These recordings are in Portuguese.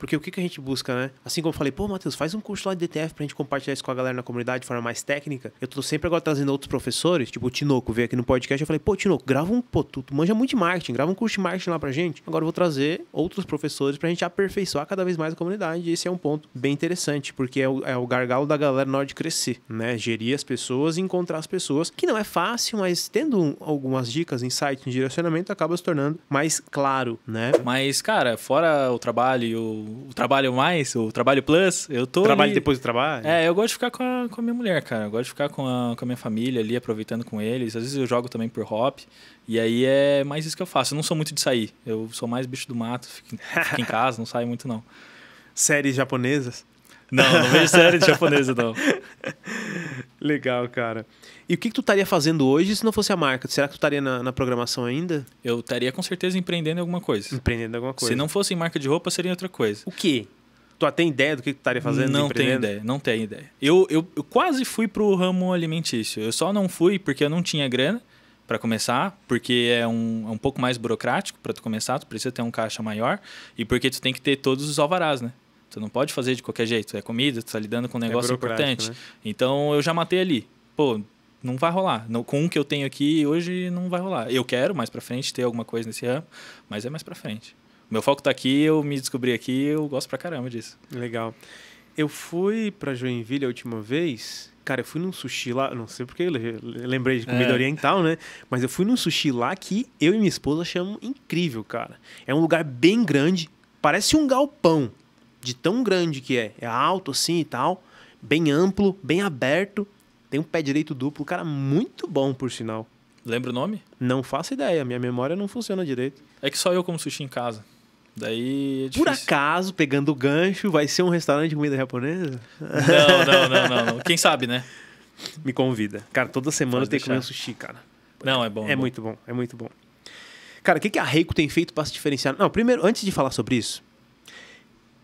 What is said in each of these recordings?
Porque o que, que a gente busca, né? Assim como eu falei, pô, Matheus, faz um curso lá de DTF pra gente compartilhar isso com a galera na comunidade de forma mais técnica. Eu tô sempre agora trazendo outros professores, tipo o Tinoco veio aqui no podcast, eu falei, pô, Tinoco, grava um, pô, tu, tu manja muito de marketing, grava um curso de marketing lá pra gente. Agora eu vou trazer outros professores pra gente aperfeiçoar cada vez mais a comunidade. E esse é um ponto bem interessante, porque é o, é o gargalo da galera na hora de crescer, né? Gerir as pessoas e encontrar as pessoas, que não é fácil, mas tendo algumas dicas, insights, direcionamento, acaba se tornando mais claro, né? Mas, cara, fora o trabalho e o o trabalho mais, o trabalho plus, eu tô. Trabalho ali... depois do trabalho? É, eu gosto de ficar com a, com a minha mulher, cara. Eu gosto de ficar com a, com a minha família ali, aproveitando com eles. Às vezes eu jogo também por hop. E aí é mais isso que eu faço. Eu não sou muito de sair. Eu sou mais bicho do mato, fico, fico em casa, não saio muito, não. Séries japonesas? Não, não vejo série japonesas, japonesa, não. Legal, cara. E o que, que tu estaria fazendo hoje se não fosse a marca? Será que tu estaria na, na, programação ainda? Eu estaria com certeza empreendendo alguma coisa. Empreendendo alguma coisa. Se não fosse marca de roupa, seria outra coisa. O quê? Tu tem ideia do que, que tu estaria fazendo? Não tenho ideia, não tenho ideia. Eu, eu, eu quase fui pro ramo alimentício. Eu só não fui porque eu não tinha grana para começar, porque é um, é um pouco mais burocrático para tu começar, tu precisa ter um caixa maior e porque tu tem que ter todos os alvarás, né? Tu não pode fazer de qualquer jeito. É comida, tu tá lidando com um é negócio é importante. Né? Então eu já matei ali. Pô, não vai rolar. No, com o um que eu tenho aqui hoje, não vai rolar. Eu quero mais para frente ter alguma coisa nesse ramo, mas é mais para frente. Meu foco tá aqui, eu me descobri aqui, eu gosto pra caramba disso. Legal. Eu fui para Joinville a última vez. Cara, eu fui num sushi lá, não sei porque eu lembrei de comida é. oriental, né? Mas eu fui num sushi lá que eu e minha esposa achamos incrível, cara. É um lugar bem grande, parece um galpão de tão grande que é. É alto assim e tal, bem amplo, bem aberto. Tem um pé direito duplo, cara, muito bom, por sinal. Lembra o nome? Não faço ideia, minha memória não funciona direito. É que só eu como sushi em casa. Daí é Por acaso, pegando o gancho, vai ser um restaurante de comida japonesa? Não, não, não, não, Quem sabe, né? Me convida. Cara, toda semana eu tenho que comer sushi, cara. Não, é bom. É, é, bom. muito bom, é muito bom. Cara, o que, que a Reiko tem feito para se diferenciar? Não, primeiro, antes de falar sobre isso,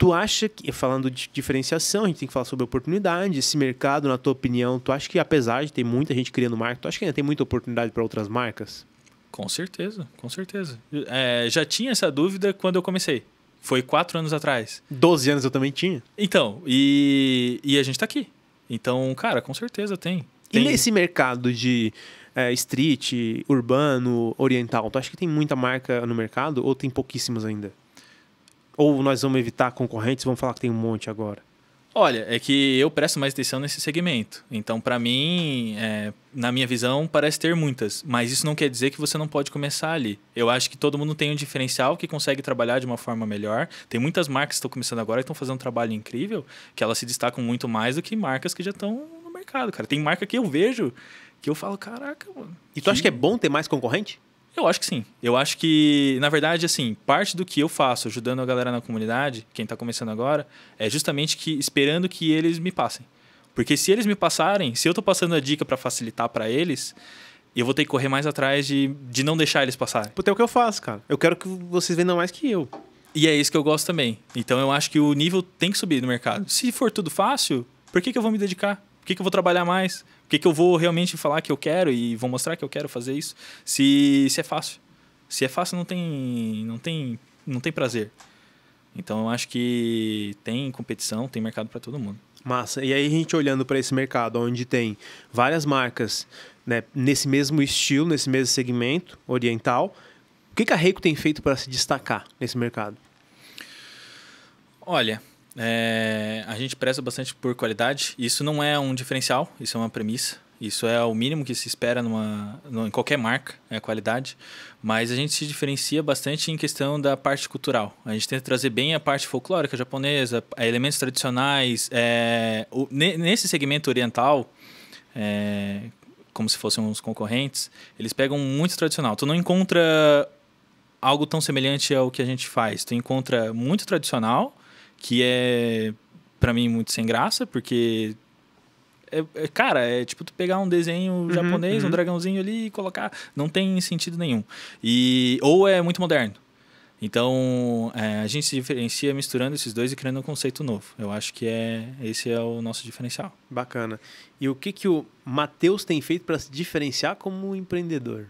Tu acha que, falando de diferenciação, a gente tem que falar sobre oportunidade, esse mercado, na tua opinião, tu acha que apesar de ter muita gente criando marca, tu acha que ainda tem muita oportunidade para outras marcas? Com certeza, com certeza. É, já tinha essa dúvida quando eu comecei. Foi quatro anos atrás. Doze anos eu também tinha. Então, e, e a gente está aqui. Então, cara, com certeza tem. tem. E nesse mercado de é, street, urbano, oriental, tu acha que tem muita marca no mercado ou tem pouquíssimas ainda? Ou nós vamos evitar concorrentes, vamos falar que tem um monte agora? Olha, é que eu presto mais atenção nesse segmento. Então, para mim, é, na minha visão, parece ter muitas. Mas isso não quer dizer que você não pode começar ali. Eu acho que todo mundo tem um diferencial que consegue trabalhar de uma forma melhor. Tem muitas marcas que estão começando agora e estão fazendo um trabalho incrível, que elas se destacam muito mais do que marcas que já estão no mercado, cara. Tem marca que eu vejo que eu falo, caraca, mano. E tu que... acha que é bom ter mais concorrente? Eu acho que sim. Eu acho que, na verdade, assim, parte do que eu faço ajudando a galera na comunidade, quem está começando agora, é justamente que esperando que eles me passem. Porque se eles me passarem, se eu estou passando a dica para facilitar para eles, eu vou ter que correr mais atrás de, de não deixar eles passarem. Porque é o que eu faço, cara. Eu quero que vocês vendam mais que eu. E é isso que eu gosto também. Então eu acho que o nível tem que subir no mercado. Se for tudo fácil, por que, que eu vou me dedicar? O que, que eu vou trabalhar mais? O que, que eu vou realmente falar que eu quero e vou mostrar que eu quero fazer isso? Se, se é fácil. Se é fácil, não tem, não tem, não tem prazer. Então, eu acho que tem competição, tem mercado para todo mundo. Massa. E aí, a gente olhando para esse mercado, onde tem várias marcas né, nesse mesmo estilo, nesse mesmo segmento oriental, o que, que a Reiko tem feito para se destacar nesse mercado? Olha, é, a gente preza bastante por qualidade. Isso não é um diferencial, isso é uma premissa. Isso é o mínimo que se espera numa, numa, em qualquer marca, é a qualidade. Mas a gente se diferencia bastante em questão da parte cultural. A gente tenta trazer bem a parte folclórica japonesa, é, elementos tradicionais. É, o, nesse segmento oriental, é, como se fossem uns concorrentes, eles pegam muito tradicional. Tu não encontra algo tão semelhante ao que a gente faz. Tu encontra muito tradicional que é para mim muito sem graça, porque é, é, cara, é tipo tu pegar um desenho uhum, japonês, uhum. um dragãozinho ali e colocar, não tem sentido nenhum. E ou é muito moderno. Então, é, a gente se diferencia misturando esses dois e criando um conceito novo. Eu acho que é esse é o nosso diferencial. Bacana. E o que, que o Matheus tem feito para se diferenciar como empreendedor?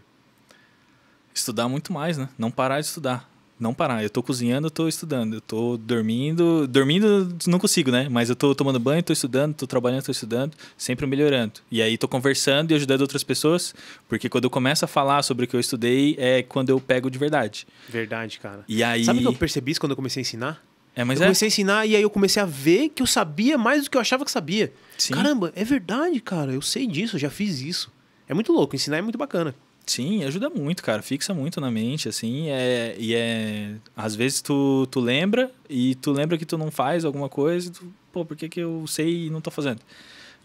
Estudar muito mais, né? Não parar de estudar não parar. Eu tô cozinhando, eu tô estudando, eu tô dormindo. Dormindo não consigo, né? Mas eu tô tomando banho, tô estudando, tô trabalhando, tô estudando, sempre melhorando. E aí tô conversando e ajudando outras pessoas, porque quando eu começo a falar sobre o que eu estudei, é quando eu pego de verdade. Verdade, cara. E aí... Sabe o que eu percebi isso quando eu comecei a ensinar? É, mas eu é. comecei a ensinar e aí eu comecei a ver que eu sabia mais do que eu achava que sabia. Sim. Caramba, é verdade, cara. Eu sei disso, eu já fiz isso. É muito louco, ensinar é muito bacana. Sim, ajuda muito, cara. Fixa muito na mente, assim. É, e é. Às vezes tu, tu lembra e tu lembra que tu não faz alguma coisa e tu, pô, por que, que eu sei e não tô fazendo?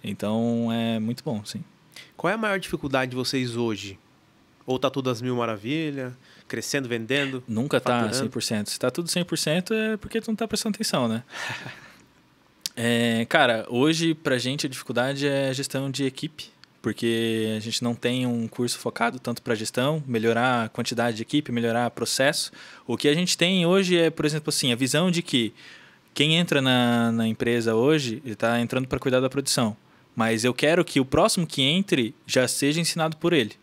Então é muito bom, sim. Qual é a maior dificuldade de vocês hoje? Ou tá tudo às mil maravilhas? Crescendo, vendendo? Nunca tá faturando? tá 100%. Se tá tudo 100% é porque tu não tá prestando atenção, né? é, cara, hoje pra gente a dificuldade é a gestão de equipe porque a gente não tem um curso focado tanto para gestão, melhorar a quantidade de equipe, melhorar o processo. O que a gente tem hoje é, por exemplo, assim, a visão de que quem entra na, na empresa hoje está entrando para cuidar da produção, mas eu quero que o próximo que entre já seja ensinado por ele,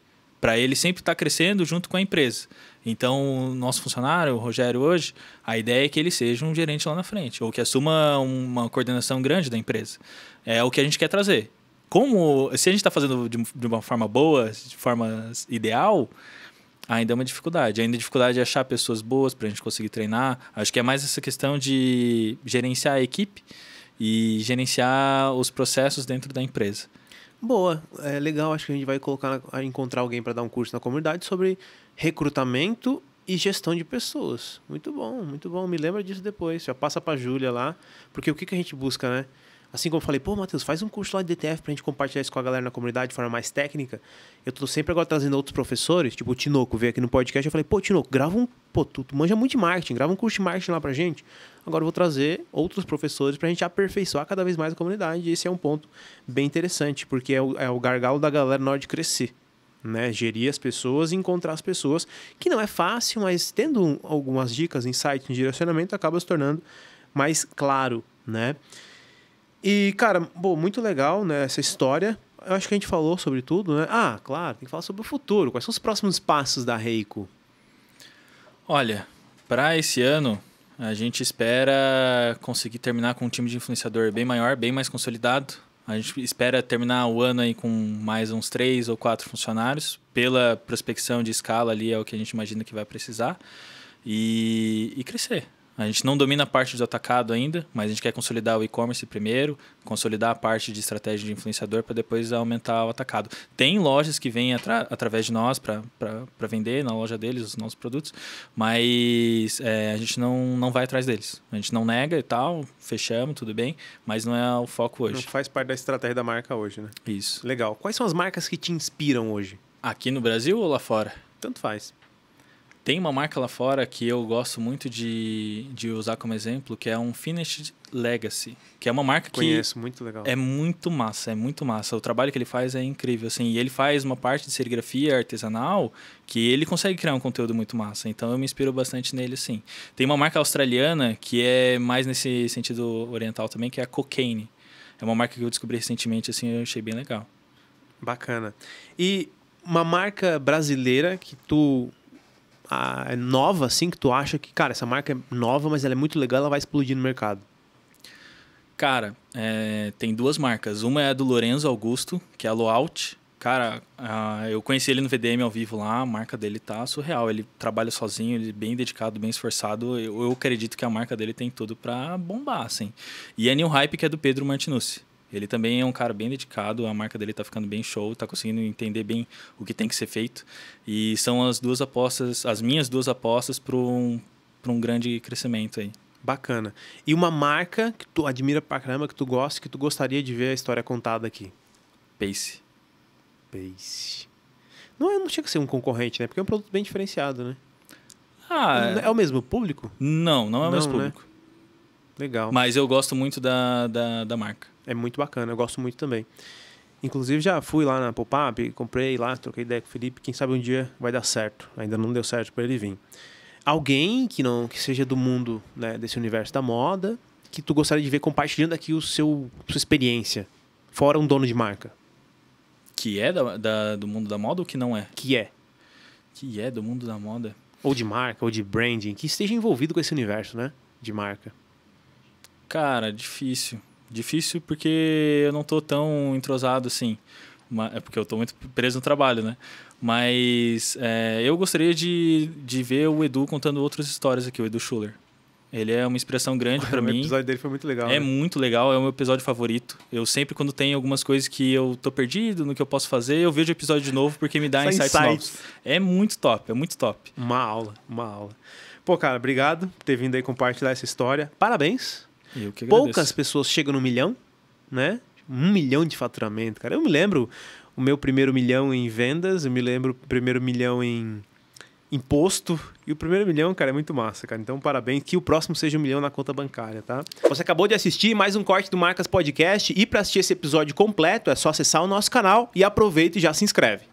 para ele sempre estar tá crescendo junto com a empresa. Então, o nosso funcionário, o Rogério, hoje, a ideia é que ele seja um gerente lá na frente, ou que assuma uma coordenação grande da empresa. É o que a gente quer trazer como se a gente está fazendo de, de, uma forma boa, de forma ideal, ainda é uma dificuldade. Ainda é dificuldade de achar pessoas boas para a gente conseguir treinar. Acho que é mais essa questão de gerenciar a equipe e gerenciar os processos dentro da empresa. Boa, é legal. Acho que a gente vai colocar, encontrar alguém para dar um curso na comunidade sobre recrutamento e gestão de pessoas. Muito bom, muito bom. Me lembra disso depois. Já passa para a Júlia lá, porque o que, que a gente busca, né? Assim como eu falei, pô, Matheus, faz um curso lá de DTF pra gente compartilhar isso com a galera na comunidade de forma mais técnica. Eu tô sempre agora trazendo outros professores, tipo o Tinoco veio aqui no podcast, eu falei, pô, Tinoco, grava um. Pô, tu, tu manja muito de marketing, grava um curso de marketing lá pra gente. Agora eu vou trazer outros professores pra gente aperfeiçoar cada vez mais a comunidade. E esse é um ponto bem interessante, porque é o, é o gargalo da galera na hora de crescer. Né, gerir as pessoas e encontrar as pessoas, que não é fácil, mas tendo algumas dicas, insights, direcionamento, acaba se tornando mais claro, né? E, cara, bom, muito legal, né, essa história. Eu acho que a gente falou sobre tudo, né? Ah, claro, tem que falar sobre o futuro. Quais são os próximos passos da Reiko? Olha, para esse ano, a gente espera conseguir terminar com um time de influenciador bem maior, bem mais consolidado. A gente espera terminar o ano aí com mais uns três ou quatro funcionários. Pela prospecção de escala ali é o que a gente imagina que vai precisar. E, e crescer. A gente não domina a parte do atacado ainda, mas a gente quer consolidar o e-commerce primeiro, consolidar a parte de estratégia de influenciador para depois aumentar o atacado. Tem lojas que vêm atra através de nós para vender na loja deles os nossos produtos, mas é, a gente não, não vai atrás deles. A gente não nega e tal, fechamos, tudo bem, mas não é o foco hoje. Não faz parte da estratégia da marca hoje, né? Isso. Legal. Quais são as marcas que te inspiram hoje? Aqui no Brasil ou lá fora? Tanto faz. Tem uma marca lá fora que eu gosto muito de, de usar como exemplo, que é um Finished Legacy, que é uma marca que Conheço, muito legal. é muito massa, é muito massa. O trabalho que ele faz é incrível, assim, e ele faz uma parte de serigrafia artesanal que ele consegue criar um conteúdo muito massa. Então eu me inspiro bastante nele, sim. Tem uma marca australiana que é mais nesse sentido oriental também, que é a Cocaine. É uma marca que eu descobri recentemente, assim, eu achei bem legal. Bacana. E uma marca brasileira que tu a, é nova, assim, que tu acha que, cara, essa marca é nova, mas ela é muito legal, ela vai explodir no mercado? Cara, é, tem duas marcas. Uma é a do Lorenzo Augusto, que é a Loaut. Cara, uh, eu conheci ele no VDM ao vivo lá, a marca dele tá surreal. Ele trabalha sozinho, ele é bem dedicado, bem esforçado. Eu, eu acredito que a marca dele tem tudo para bombar, assim. E a é New Hype, que é do Pedro Martinucci. Ele também é um cara bem dedicado, a marca dele está ficando bem show, está conseguindo entender bem o que tem que ser feito. E são as duas apostas, as minhas duas apostas para um, para um grande crescimento aí. Bacana. E uma marca que tu admira pra caramba, que tu gosta, que tu gostaria de ver a história contada aqui? Pace. Pace. Não, é, não tinha que ser um concorrente, né? Porque é um produto bem diferenciado, né? Ah, é o mesmo público? Não, não é o não, mesmo né? público. Né? Legal. Mas eu gosto muito da, da, da marca. É muito bacana, eu gosto muito também. Inclusive, já fui lá na pop-up, comprei lá, troquei ideia com o Felipe. Quem sabe um dia vai dar certo. Ainda não deu certo para ele vir. Alguém que não que seja do mundo, né, desse universo da moda, que tu gostaria de ver compartilhando aqui o seu sua experiência, fora um dono de marca? Que é da, da, do mundo da moda ou que não é? Que é. Que é do mundo da moda. Ou de marca, ou de branding, que esteja envolvido com esse universo, né? De marca. Cara, difícil. Difícil porque eu não tô tão entrosado assim. É porque eu tô muito preso no trabalho, né? Mas é, eu gostaria de, de ver o Edu contando outras histórias aqui, o Edu Schuller. Ele é uma inspiração grande para mim. O episódio dele foi muito legal. É né? muito legal, é o meu episódio favorito. Eu sempre, quando tem algumas coisas que eu tô perdido, no que eu posso fazer, eu vejo o episódio de novo porque me dá insights, insights novos. É muito top, é muito top. Uma aula, uma aula. Pô, cara, obrigado por ter vindo aí compartilhar essa história. Parabéns Poucas pessoas chegam no milhão, né? Um milhão de faturamento, cara. Eu me lembro o meu primeiro milhão em vendas, eu me lembro o primeiro milhão em imposto. E o primeiro milhão, cara, é muito massa, cara. Então, parabéns. Que o próximo seja um milhão na conta bancária, tá? Você acabou de assistir mais um corte do Marcas Podcast. E para assistir esse episódio completo, é só acessar o nosso canal e aproveita e já se inscreve.